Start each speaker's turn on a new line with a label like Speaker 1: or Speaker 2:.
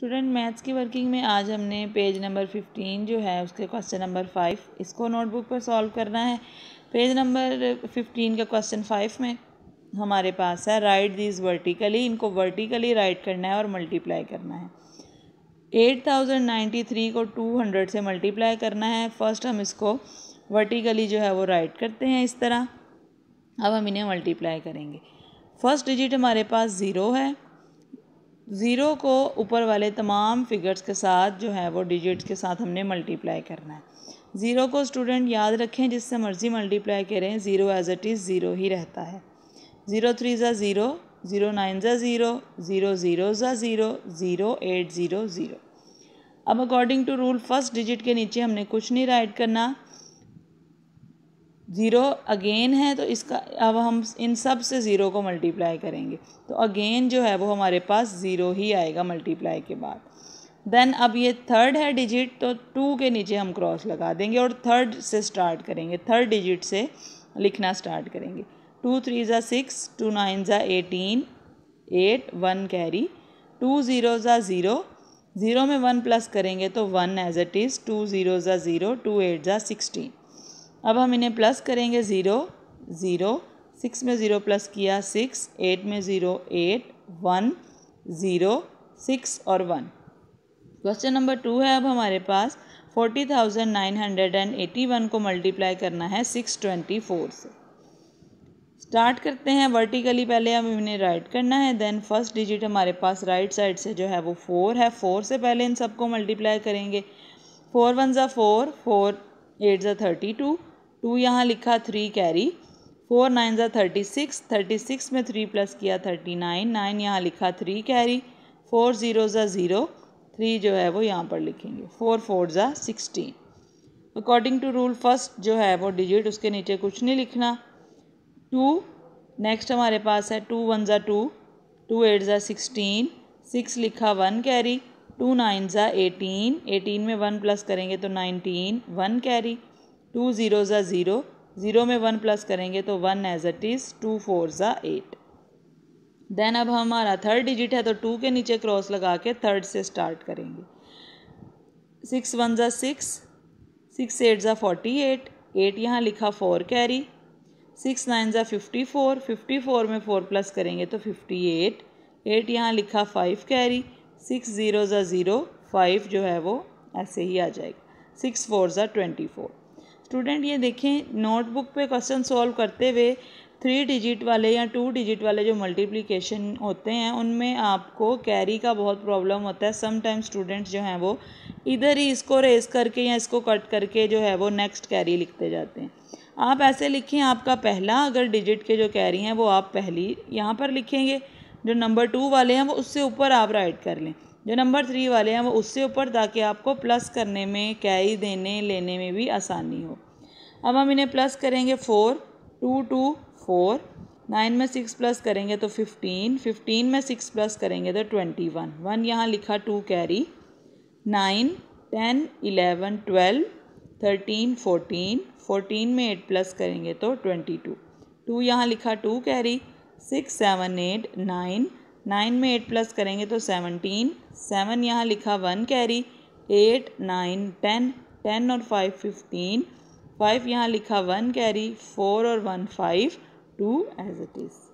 Speaker 1: student maths की working में आज हमने पेज नंबर फिफ्टीन जो है उसके क्वेश्चन नंबर फाइव इसको नोटबुक पर सॉल्व करना है पेज नंबर फिफ्टीन का क्वेश्चन फाइव में हमारे पास है राइट दीज वर्टिकली इनको वर्टिकली राइट करना है और मल्टीप्लाई करना है एट थाउजेंड नाइन्टी थ्री को टू हंड्रेड से मल्टीप्लाई करना है फर्स्ट हम इसको वर्टिकली जो है वो राइट करते हैं इस तरह अब हम इन्हें मल्टीप्लाई करेंगे फर्स्ट डिजिट हमारे पास ज़ीरो है ज़ीरो को ऊपर वाले तमाम फिगर्स के साथ जो है वो डिजिट्स के साथ हमने मल्टीप्लाई करना है ज़ीरो को स्टूडेंट याद रखें जिससे मर्ज़ी मल्टीप्लाई करें zero as it is zero ही रहता है ज़ीरो थ्री ज़ा ज़ीरो ज़ीरो नाइन ज़ा ज़ीरो ज़ीरो ज़ीरो ज़ा zero zero eight zero zero अब according to rule first digit के नीचे हमने कुछ नहीं राइट करना ज़ीरो अगेन है तो इसका अब हम इन सब से ज़ीरो को मल्टीप्लाई करेंगे तो अगेन जो है वो हमारे पास ज़ीरो ही आएगा मल्टीप्लाई के बाद देन अब ये थर्ड है डिजिट तो टू के नीचे हम क्रॉस लगा देंगे और थर्ड से स्टार्ट करेंगे थर्ड डिजिट से लिखना स्टार्ट करेंगे टू थ्री ज़ा सिक्स टू नाइन ज़ा eighteen eight one carry two zero ज़ा ज़ीरो ज़ीरो में वन प्लस करेंगे तो one as it is two zero ज़ा ज़ीरो टू एट ज़ा सिक्सटीन अब हम इन्हें प्लस करेंगे ज़ीरो ज़ीरो सिक्स में ज़ीरो प्लस किया सिक्स एट में zero eight one zero six और वन क्वेश्चन नंबर टू है अब हमारे पास forty thousand nine hundred and eighty one को मल्टीप्लाई करना है सिक्स ट्वेंटी फोर से स्टार्ट करते हैं वर्टिकली पहले हम इन्हें राइट करना है देन फर्स्ट डिजिट हमारे पास राइट साइड से जो है वो फोर है फोर से पहले इन सबको मल्टीप्लाई करेंगे फोर वन ज़ा फोर फोर एट ज़ा थर्टी टू टू यहाँ लिखा थ्री कैरी फोर नाइन ज़ा थर्टी सिक्स थर्टी सिक्स में थ्री प्लस किया थर्टी नाइन नाइन यहाँ लिखा थ्री कैरी फोर ज़ीरो ज़ा ज़ीरो थ्री जो है वो यहाँ पर लिखेंगे फोर फोर ज़ा sixteen according to rule first जो है वो डिजिट उसके नीचे कुछ नहीं लिखना टू नेक्स्ट हमारे पास है टू वन ज़ा टू टू एट ज़ा सिक्सटीन सिक्स लिखा वन कैरी टू नाइन ज़ा एटीन एटीन में वन प्लस करेंगे तो nineteen one carry two zero ज़ा ज़ीरो ज़ीरो में वन प्लस करेंगे तो one as it is two four ज़ा एट देन अब हमारा थर्ड डिजिट है तो टू के नीचे क्रॉस लगा के थर्ड से स्टार्ट करेंगे सिक्स वन ज़ा सिक्स सिक्स एट ज़ा फोर्टी एट एट यहाँ लिखा फोर कैरी सिक्स नाइन ज़ा फिफ्टी फोर फिफ्टी फोर में फ़ोर प्लस करेंगे तो फिफ्टी एट एट यहाँ लिखा फाइव कैरी सिक्स ज़ीरो ज़ा ज़ीरो फाइव जो है वो ऐसे ही आ जाएगा सिक्स फोर ज़ा ट्वेंटी फोर स्टूडेंट ये देखें नोटबुक पे क्वेश्चन सॉल्व करते हुए थ्री डिजिट वाले या टू डिजिट वाले जो मल्टीप्लिकेशन होते हैं उनमें आपको कैरी का बहुत प्रॉब्लम होता है समटाइम्स स्टूडेंट्स जो हैं वो इधर ही इसको रेस करके या इसको कट करके जो है वो नेक्स्ट कैरी लिखते जाते हैं आप ऐसे लिखें आपका पहला अगर डिजिट के जो कैरी हैं वो आप पहली यहाँ पर लिखेंगे जो नंबर टू वाले हैं वो उससे ऊपर आप राइट कर लें जो नंबर थ्री वाले हैं वो उससे ऊपर ताकि आपको प्लस करने में कैरी देने लेने में भी आसानी हो अब हम इन्हें प्लस करेंगे four two two four nine में सिक्स प्लस करेंगे तो फिफ्टीन फिफ्टीन में सिक्स प्लस करेंगे तो ट्वेंटी वन वन यहाँ लिखा two carry nine ten eleven twelve thirteen fourteen fourteen में एट प्लस करेंगे तो ट्वेंटी टू टू यहाँ लिखा two carry six seven eight nine nine में एट प्लस करेंगे तो सेवनटीन सेवन यहाँ लिखा one carry eight nine ten ten और फाइव फिफ्टीन फाइव यहाँ लिखा वन कैरी फोर और one five two as it is